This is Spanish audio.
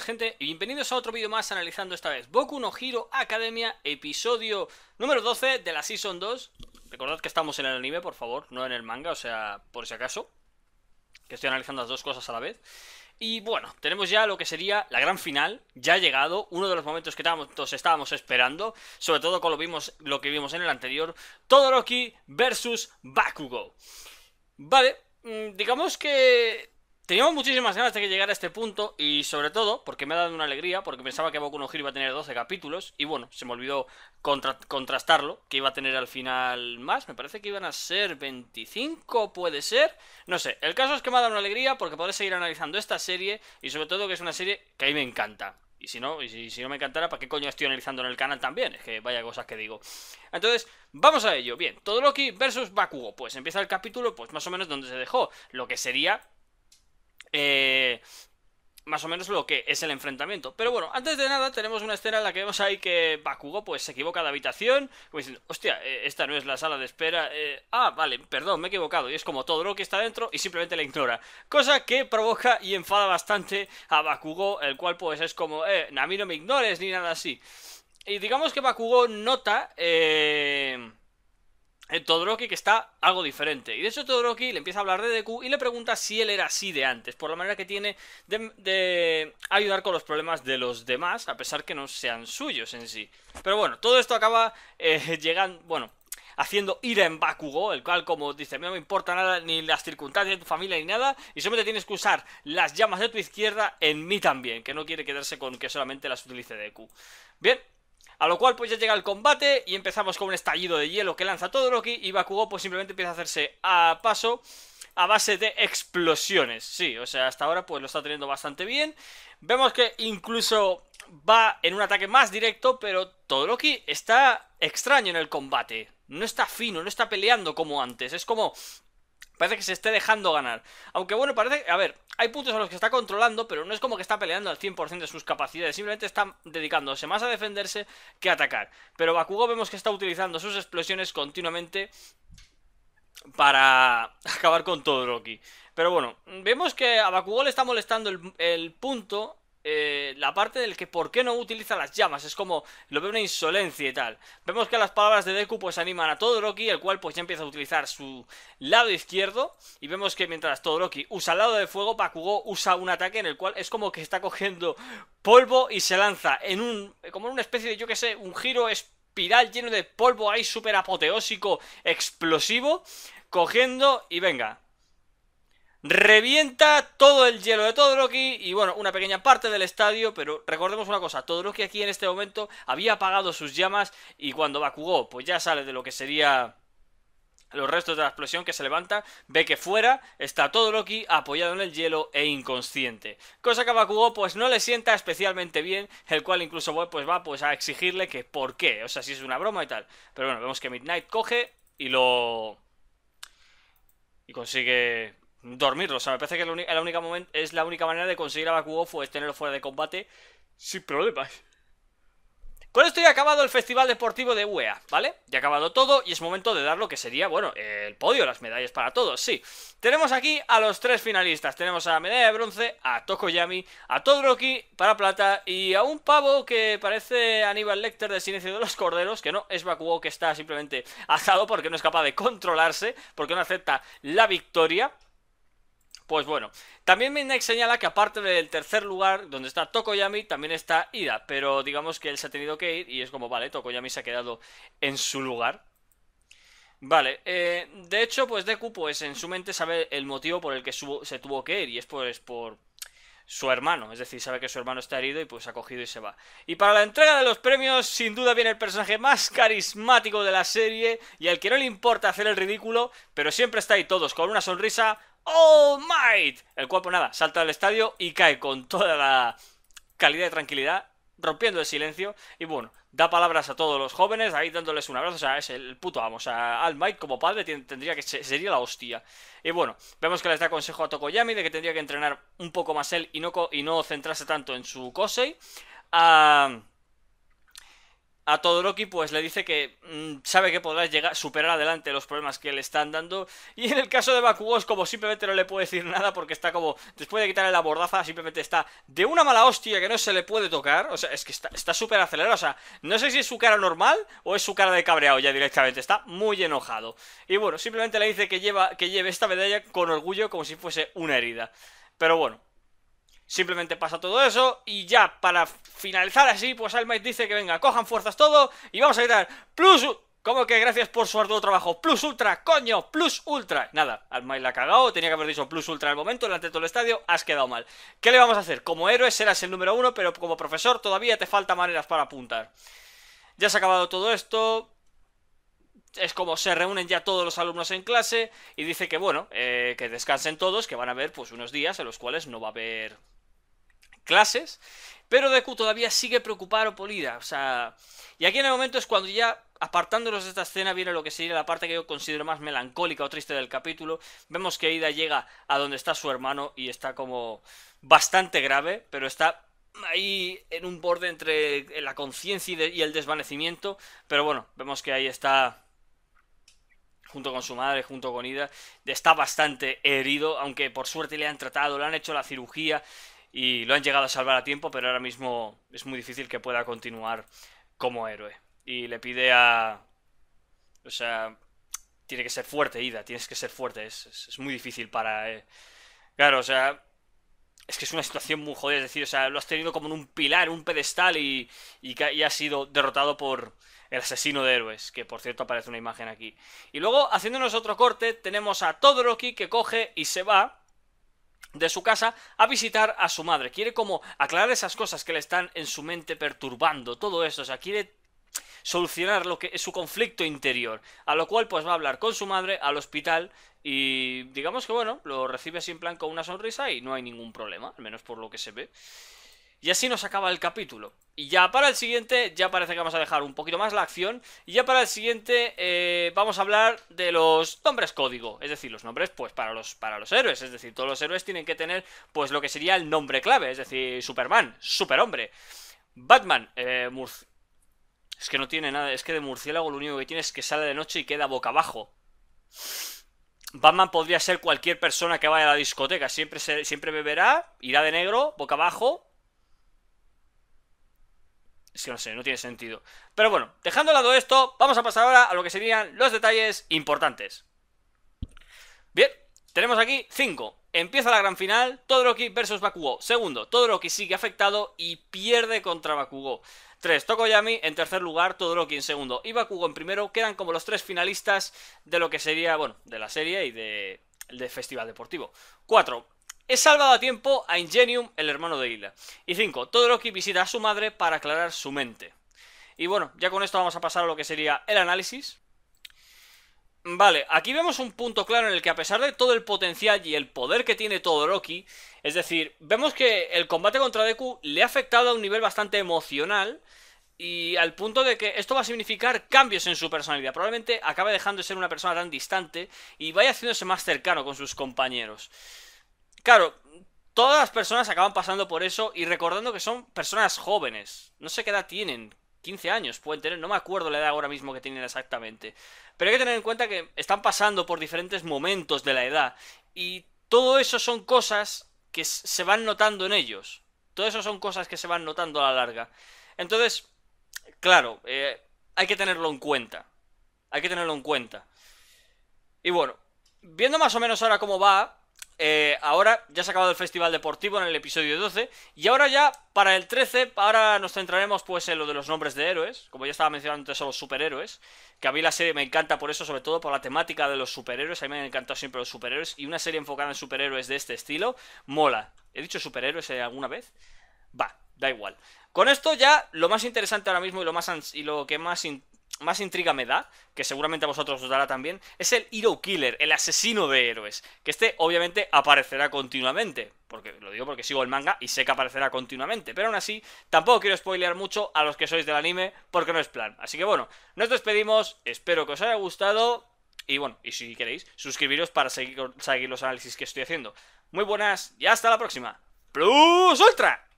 gente y bienvenidos a otro vídeo más analizando esta vez Boku no Hero Academia, episodio número 12 de la Season 2 Recordad que estamos en el anime, por favor, no en el manga, o sea, por si acaso Que estoy analizando las dos cosas a la vez Y bueno, tenemos ya lo que sería la gran final, ya ha llegado, uno de los momentos que todos estábamos esperando Sobre todo con lo, vimos, lo que vimos en el anterior, Todoroki versus Bakugo Vale, mm, digamos que Teníamos muchísimas ganas de que llegara a este punto y sobre todo porque me ha dado una alegría, porque pensaba que Boku no Hero iba a tener 12 capítulos y bueno, se me olvidó contrastarlo, que iba a tener al final más, me parece que iban a ser 25, puede ser, no sé, el caso es que me ha dado una alegría porque podré seguir analizando esta serie y sobre todo que es una serie que a mí me encanta, y si no, y si, no me encantara, ¿para qué coño estoy analizando en el canal también? Es que vaya cosas que digo. Entonces, vamos a ello. Bien, Todoroki versus Bakugo. Pues empieza el capítulo, pues más o menos donde se dejó. Lo que sería eh, más o menos lo que es el enfrentamiento. Pero bueno, antes de nada tenemos una escena en la que vemos ahí que Bakugo pues se equivoca de habitación, hostia, eh, esta no es la sala de espera, eh, ah, vale, perdón, me he equivocado, y es como todo lo que está dentro y simplemente la ignora. Cosa que provoca y enfada bastante a Bakugo, el cual pues es como, eh, a mí no me ignores ni nada así. Y digamos que Bakugo nota... Eh eh, Todoroki que está algo diferente. Y de hecho Todoroki le empieza a hablar de Deku y le pregunta si él era así de antes, por la manera que tiene de, ayudar con los problemas de los demás, a pesar que no sean suyos en sí. Pero bueno, todo esto acaba eh, llegando, bueno, haciendo ir en Bakugo, el cual como dice, a mí no me importa nada, ni las circunstancias de tu familia ni nada, y solamente tienes que usar las llamas de tu izquierda en mí también, que no quiere quedarse con que solamente las utilice Deku. Bien, a lo cual pues ya llega el combate y empezamos con un estallido de hielo que lanza todo y Bakugo pues simplemente empieza a hacerse a paso a base de explosiones. Sí, o sea, hasta ahora pues lo está teniendo bastante bien. Vemos que incluso va en un ataque más directo, pero Todoroki está extraño en el combate. No está fino, no está peleando como antes. Es como Parece que se esté dejando ganar. Aunque bueno, parece... A ver, hay puntos a los que está controlando, pero no es como que está peleando al 100% de sus capacidades. Simplemente está dedicándose más a defenderse que a atacar. Pero Bakugo vemos que está utilizando sus explosiones continuamente para acabar con todo Rocky. Pero bueno, vemos que a Bakugo le está molestando el, el punto eh, la parte del que por qué no utiliza las llamas. Es como, lo ve una insolencia y tal. Vemos que las palabras de Deku pues animan a Todoroki, el cual pues ya empieza a utilizar su lado izquierdo. Y vemos que mientras Todoroki usa el lado de fuego, Bakugo usa un ataque en el cual es como que está cogiendo polvo y se lanza en un, como en una especie de, yo que sé, un giro espiral lleno de polvo ahí súper apoteósico, explosivo, cogiendo y venga. Revienta todo el hielo de Todoroki y bueno, una pequeña parte del estadio, pero recordemos una cosa, Todoroki aquí en este momento había apagado sus llamas y cuando Bakugou pues ya sale de lo que sería los restos de la explosión que se levanta, ve que fuera está todo apoyado en el hielo e inconsciente. Cosa que a Bakugou pues no le sienta especialmente bien, el cual incluso pues va pues a exigirle que por qué, o sea, si es una broma y tal. Pero bueno, vemos que Midnight coge y lo... y consigue dormirlo. O sea, me parece que es la, única es la única manera de conseguir a Bakugo es tenerlo fuera de combate sin problemas. Con esto ya ha acabado el Festival Deportivo de UEA, ¿vale? Ya ha acabado todo y es momento de dar lo que sería, bueno, el podio, las medallas para todos, sí. Tenemos aquí a los tres finalistas. Tenemos a la medalla de bronce, a Tokoyami, a Todoroki para plata y a un pavo que parece Aníbal Lecter de Silencio de los Corderos, que no, es Bakugo que está simplemente asado porque no es capaz de controlarse, porque no acepta la victoria. Pues bueno, también Midnight señala que aparte del tercer lugar donde está Tokoyami, también está Ida, pero digamos que él se ha tenido que ir y es como, vale, Tokoyami se ha quedado en su lugar. Vale, eh, de hecho, pues Deku, pues en su mente sabe el motivo por el que se tuvo que ir y es pues por su hermano, es decir, sabe que su hermano está herido y pues ha cogido y se va. Y para la entrega de los premios, sin duda viene el personaje más carismático de la serie y al que no le importa hacer el ridículo, pero siempre está ahí todos con una sonrisa, All Might, el cuerpo nada salta al estadio y cae con toda la calidad y tranquilidad, rompiendo el silencio y bueno, da palabras a todos los jóvenes, ahí dándoles un abrazo, o sea, es el puto amo, o sea, All Might como padre tendría que sería la hostia. Y bueno, vemos que les da consejo a Tokoyami de que tendría que entrenar un poco más él y no, y no centrarse tanto en su Kosei. Ah, a Todoroki pues le dice que mm, sabe que podrá llegar, superar adelante los problemas que le están dando y en el caso de Bakugo como simplemente no le puede decir nada porque está como después de quitarle la bordaza simplemente está de una mala hostia que no se le puede tocar o sea es que está súper acelerado o sea no sé si es su cara normal o es su cara de cabreado ya directamente está muy enojado y bueno simplemente le dice que lleva que lleve esta medalla con orgullo como si fuese una herida pero bueno Simplemente pasa todo eso y ya, para finalizar así, pues Almight dice que venga, cojan fuerzas todo y vamos a gritar Plus... Como que gracias por su arduo trabajo? Plus Ultra, coño, Plus Ultra. Nada, Almight la ha cagado, tenía que haber dicho Plus Ultra al momento, delante de todo el estadio, has quedado mal. ¿Qué le vamos a hacer? Como héroe serás el número uno, pero como profesor todavía te falta maneras para apuntar. Ya se ha acabado todo esto, es como se reúnen ya todos los alumnos en clase y dice que bueno, eh, que descansen todos, que van a haber pues unos días en los cuales no va a haber clases, pero Deku todavía sigue preocupado por Ida, o sea... Y aquí en el momento es cuando ya, apartándonos de esta escena, viene lo que sería la parte que yo considero más melancólica o triste del capítulo. Vemos que Ida llega a donde está su hermano y está como bastante grave, pero está ahí en un borde entre la conciencia y, y el desvanecimiento. Pero bueno, vemos que ahí está junto con su madre, junto con Ida, está bastante herido, aunque por suerte le han tratado, le han hecho la cirugía, y lo han llegado a salvar a tiempo, pero ahora mismo es muy difícil que pueda continuar como héroe. Y le pide a... O sea, tiene que ser fuerte, Ida, tienes que ser fuerte, es, muy difícil para... Eh, claro, o sea, es que es una situación muy jodida, es decir, o sea, lo has tenido como en un pilar, un pedestal y, y, y has sido derrotado por el asesino de héroes, que por cierto aparece una imagen aquí. Y luego, haciéndonos otro corte, tenemos a Todoroki que coge y se va de su casa a visitar a su madre. Quiere como aclarar esas cosas que le están en su mente perturbando, todo eso, o sea, quiere solucionar lo que es su conflicto interior, a lo cual pues va a hablar con su madre al hospital y digamos que bueno, lo recibe sin plan con una sonrisa y no hay ningún problema, al menos por lo que se ve. Y así nos acaba el capítulo. Y ya para el siguiente, ya parece que vamos a dejar un poquito más la acción. Y ya para el siguiente eh, vamos a hablar de los nombres código. Es decir, los nombres pues para los, para los héroes. Es decir, todos los héroes tienen que tener pues lo que sería el nombre clave. Es decir, Superman, Superhombre, Batman, eh, Es que no tiene nada. Es que de murciélago lo único que tiene es que sale de noche y queda boca abajo. Batman podría ser cualquier persona que vaya a la discoteca. Siempre, siempre beberá, irá de negro, boca abajo, es que no sé, no tiene sentido. Pero bueno, dejando de lado esto, vamos a pasar ahora a lo que serían los detalles importantes. Bien, tenemos aquí 5. Empieza la gran final, Todoroki versus Bakugo. Segundo, Todoroki sigue afectado y pierde contra Bakugo. 3. Tokoyami en tercer lugar, Todoroki en segundo y Bakugo en primero. Quedan como los tres finalistas de lo que sería, bueno, de la serie y de, Festival Deportivo. 4. He salvado a tiempo a Ingenium, el hermano de Ila Y 5. Todoroki visita a su madre para aclarar su mente. Y bueno, ya con esto vamos a pasar a lo que sería el análisis. Vale, aquí vemos un punto claro en el que a pesar de todo el potencial y el poder que tiene Todoroki, es decir, vemos que el combate contra Deku le ha afectado a un nivel bastante emocional y al punto de que esto va a significar cambios en su personalidad. Probablemente acabe dejando de ser una persona tan distante y vaya haciéndose más cercano con sus compañeros. Claro, todas las personas acaban pasando por eso y recordando que son personas jóvenes. No sé qué edad tienen. 15 años pueden tener, no me acuerdo la edad ahora mismo que tienen exactamente. Pero hay que tener en cuenta que están pasando por diferentes momentos de la edad. Y todo eso son cosas que se van notando en ellos. Todo eso son cosas que se van notando a la larga. Entonces, claro, eh, hay que tenerlo en cuenta. Hay que tenerlo en cuenta. Y bueno, viendo más o menos ahora cómo va, eh, ahora ya se ha acabado el Festival Deportivo en el episodio 12. Y ahora ya, para el 13, ahora nos centraremos pues en lo de los nombres de héroes. Como ya estaba mencionando antes, son los superhéroes. Que a mí la serie me encanta por eso, sobre todo por la temática de los superhéroes. A mí me han encantado siempre los superhéroes. Y una serie enfocada en superhéroes de este estilo, mola. ¿He dicho superhéroes eh, alguna vez? Va, da igual. Con esto ya, lo más interesante ahora mismo y lo, más y lo que más más intriga me da, que seguramente a vosotros os dará también, es el Hero Killer, el asesino de héroes. Que este obviamente aparecerá continuamente, porque lo digo porque sigo el manga y sé que aparecerá continuamente. Pero aún así, tampoco quiero spoilear mucho a los que sois del anime, porque no es plan. Así que bueno, nos despedimos, espero que os haya gustado. Y bueno, y si queréis, suscribiros para seguir, seguir los análisis que estoy haciendo. Muy buenas y hasta la próxima. ¡Plus Ultra!